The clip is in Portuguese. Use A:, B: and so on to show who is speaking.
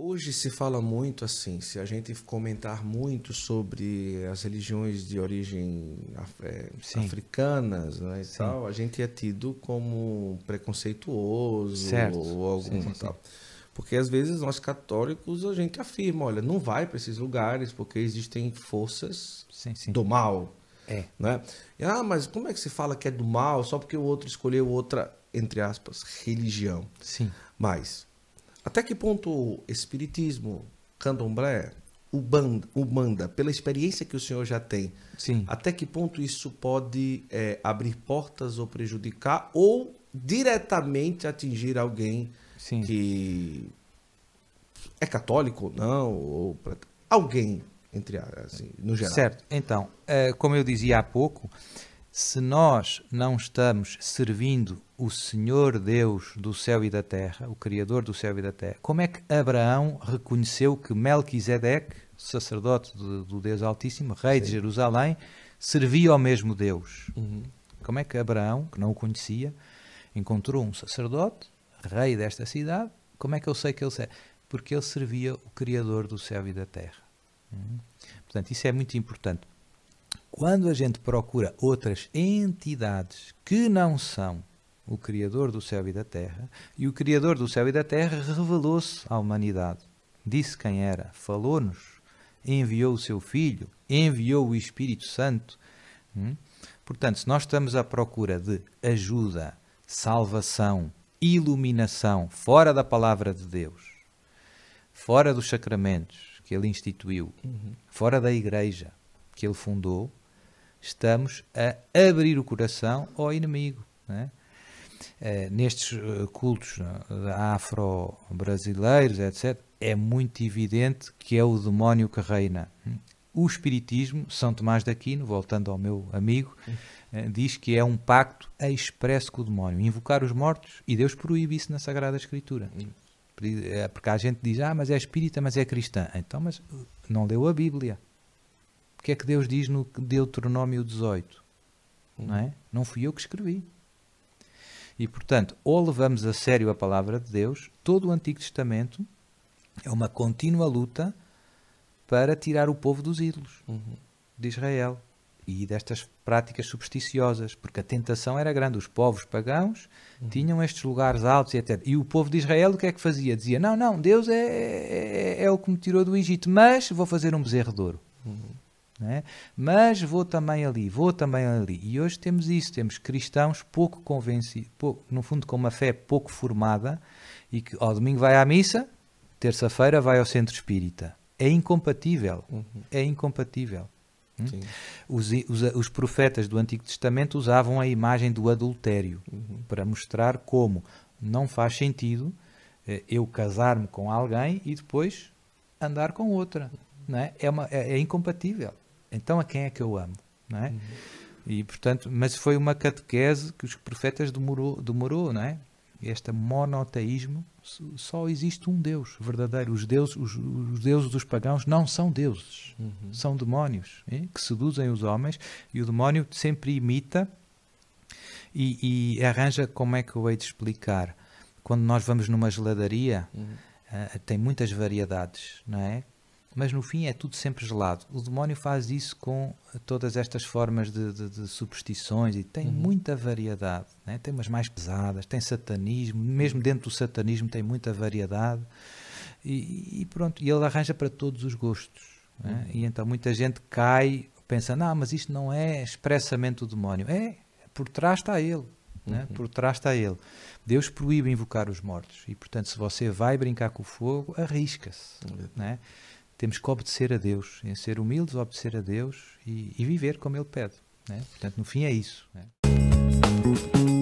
A: Hoje se fala muito assim, se a gente comentar muito sobre as religiões de origem af é, Sim. africanas né, e tal, a gente é tido como preconceituoso certo. ou algum Sim. tal. Porque às vezes nós católicos a gente afirma, olha, não vai para esses lugares porque existem forças sim, sim. do mal. É. Né? E, ah, mas como é que se fala que é do mal só porque o outro escolheu outra, entre aspas, religião? Sim. Mas até que ponto espiritismo, candomblé, o manda, pela experiência que o senhor já tem, Sim. até que ponto isso pode é, abrir portas ou prejudicar ou diretamente atingir alguém Sim. que é católico ou não, ou pra... alguém, entre assim, no geral. Certo, então,
B: é, como eu dizia há pouco, se nós não estamos servindo o Senhor Deus do céu e da terra, o Criador do céu e da terra, como é que Abraão reconheceu que Melquisedeque, sacerdote do, do Deus Altíssimo, rei Sim. de Jerusalém, servia ao mesmo Deus? Uhum. Como é que Abraão, que não o conhecia, encontrou um sacerdote, rei desta cidade, como é que eu sei que ele serve? Porque ele servia o Criador do céu e da terra. Uhum. Portanto, isso é muito importante. Quando a gente procura outras entidades que não são o Criador do céu e da terra, e o Criador do céu e da terra revelou-se à humanidade. Disse quem era, falou-nos, enviou o seu Filho, enviou o Espírito Santo. Hum? Portanto, se nós estamos à procura de ajuda, salvação, iluminação fora da palavra de Deus, fora dos sacramentos que ele instituiu, uhum. fora da igreja que ele fundou, estamos a abrir o coração ao inimigo. é? Eh, nestes eh, cultos eh, afro-brasileiros, etc., é muito evidente que é o demónio que reina. O Espiritismo, São Tomás de Aquino, voltando ao meu amigo, diz que é um pacto expresso com o demónio. Invocar os mortos, e Deus proíbe isso na Sagrada Escritura. Porque a gente diz, ah, mas é espírita, mas é cristã. Então, mas não leu a Bíblia. O que é que Deus diz no Deuteronômio 18? Não, é? Uhum. não fui eu que escrevi. E, portanto, ou levamos a sério a palavra de Deus, todo o Antigo Testamento é uma contínua luta para tirar o povo dos ídolos uhum. de Israel e destas práticas supersticiosas, porque a tentação era grande. Os povos pagãos uhum. tinham estes lugares altos e etc. E o povo de Israel o que é que fazia? Dizia: Não, não, Deus é, é, é, é o que me tirou do Egito, mas vou fazer um bezerro de ouro. Né? Mas vou também ali, vou também ali. E hoje temos isso, temos cristãos pouco convencidos, no fundo com uma fé pouco formada, e que ao domingo vai à missa, terça-feira vai ao centro espírita. É incompatível, uhum. é incompatível. Hum? Os, os, os, profetas do Antigo Testamento usavam a imagem do adultério uhum. para mostrar como não faz sentido eh, eu casar-me com alguém e depois andar com outra. Não é? É, uma, é, é incompatível. Então a quem é que eu amo? Não é? Uhum. E portanto, mas foi uma catequese que os profetas demorou, demorou, não é? Este monoteísmo só existe um Deus verdadeiro. Os deuses, os, os deuses dos pagãos não são deuses, uhum. são demónios hein? que seduzem os homens e o demónio sempre imita e, e, arranja como é que eu hei de explicar. Quando nós vamos numa geladaria, uhum. uh, tem muitas variedades, não é? mas no fim é tudo sempre gelado. O demónio faz isso com todas estas formas de, de, de superstições e tem uhum. muita variedade. Né? Tem umas mais pesadas, tem satanismo, mesmo dentro do satanismo tem muita variedade. E, e pronto, e ele arranja para todos os gostos. Né? Uhum. E então muita gente cai, pensa: não, ah, mas isto não é expressamente o demónio. É, por trás está ele. Né? Uhum. Por trás está ele. Deus proíbe invocar os mortos e, portanto, se você vai brincar com o fogo, arrisca-se. Uhum. Né? temos que obedecer a Deus, em é ser humildes, obedecer a Deus e, e viver como Ele pede. Né? Portanto, no fim é isso. Né?